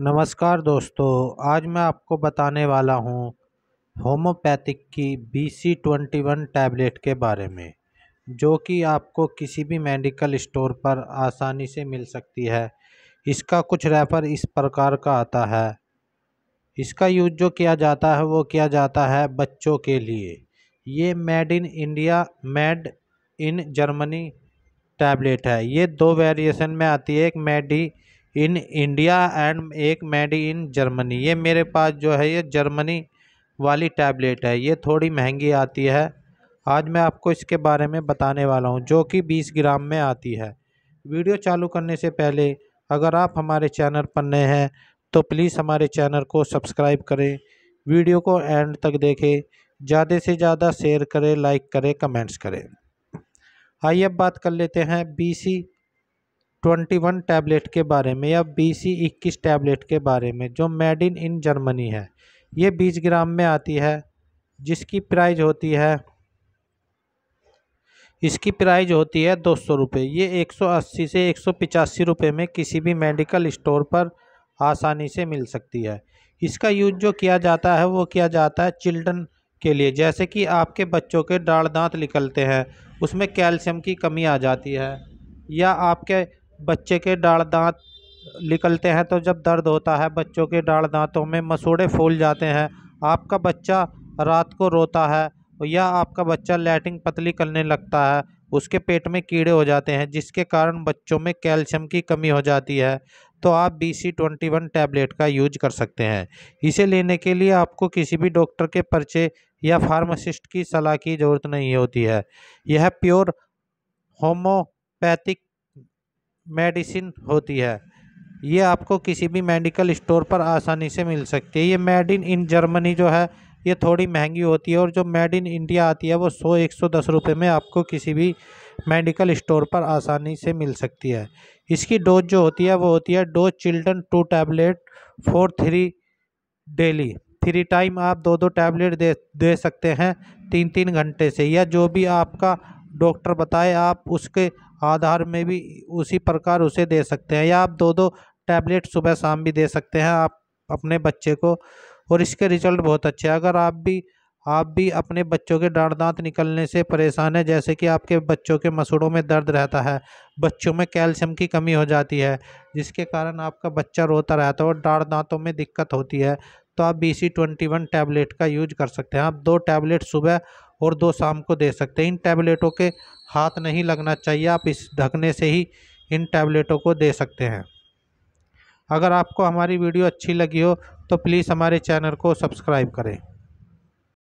नमस्कार दोस्तों आज मैं आपको बताने वाला हूँ होम्योपैथिक की B C twenty one tablet के बारे में जो कि आपको किसी भी मेडिकल स्टोर पर आसानी से मिल सकती है इसका कुछ रेफर इस प्रकार का आता है इसका यूज जो किया जाता है वो किया जाता है बच्चों के लिए ये made in India made in Germany tablet है ये दो वेरिएशन में आती है एक मेडी इन इंडिया एंड एक मेड इन जर्मनी ये मेरे पास जो है ये जर्मनी वाली टैबलेट है ये थोड़ी महंगी आती है आज मैं आपको इसके बारे में बताने वाला हूँ जो कि 20 ग्राम में आती है वीडियो चालू करने से पहले अगर आप हमारे चैनल पर नए हैं तो प्लीज़ हमारे चैनल को सब्सक्राइब करें वीडियो को एंड तक देखें ज़्यादा से ज़्यादा शेयर करें लाइक करें कमेंट्स करें आइए अब बात कर लेते हैं B C twenty one tablet के बारे में या बी सी इक्कीस टैबलेट के बारे में जो मेड इन इन जर्मनी है ये बीस ग्राम में आती है जिसकी प्राइस होती है इसकी प्राइस होती है दो सौ रुपये ये 180 से एक सौ पिचासी रुपये में किसी भी मेडिकल स्टोर पर आसानी से मिल सकती है इसका यूज जो किया जाता है वो किया जाता है चिल्ड्रन के लिए जैसे कि आपके बच्चों के डाढ़ दांत निकलते हैं उसमें कैल्शियम की कमी आ जाती है या आपके बच्चे के डाढ़ दांत निकलते हैं तो जब दर्द होता है बच्चों के डाढ़ दांतों में मसूड़े फूल जाते हैं आपका बच्चा रात को रोता है या आपका बच्चा लैटिंग पतली करने लगता है उसके पेट में कीड़े हो जाते हैं जिसके कारण बच्चों में कैल्शियम की कमी हो जाती है तो आप B C twenty one tablet का यूज कर सकते हैं इसे लेने के लिए आपको किसी भी डॉक्टर के पर्चे या फार्मासिस्ट की सलाह की ज़रूरत नहीं होती है यह प्योर होम्योपैथिक मेडिसिन होती है ये आपको किसी भी मेडिकल स्टोर पर आसानी से मिल सकती है ये मेड इन इन जर्मनी जो है ये थोड़ी महंगी होती है और जो मेड इन इंडिया आती है वो सौ एक सौ दस रुपये में आपको किसी भी मेडिकल स्टोर पर आसानी से मिल सकती है इसकी डोज जो होती है वो होती है dose children two tablet four three daily three time आप दो दो टैबलेट दे दे सकते हैं तीन तीन घंटे से या जो भी आपका डॉक्टर बताए आप उसके आधार में भी उसी प्रकार उसे दे सकते हैं या आप दो दो टैबलेट सुबह शाम भी दे सकते हैं आप अपने बच्चे को और इसके रिजल्ट बहुत अच्छे हैं अगर आप भी आप भी अपने बच्चों के डांट दांत निकलने से परेशान हैं जैसे कि आपके बच्चों के मसूड़ों में दर्द रहता है बच्चों में कैल्शियम की कमी हो जाती है जिसके कारण आपका बच्चा रोता रहता है और डांट दांतों में दिक्कत होती है तो आप B C twenty one tablet का यूज कर सकते हैं आप दो टैबलेट सुबह और दो शाम को दे सकते हैं इन टैबलेटों के हाथ नहीं लगना चाहिए आप इस ढकने से ही इन टैबलेटों को दे सकते हैं अगर आपको हमारी वीडियो अच्छी लगी हो तो प्लीज़ हमारे चैनल को सब्सक्राइब करें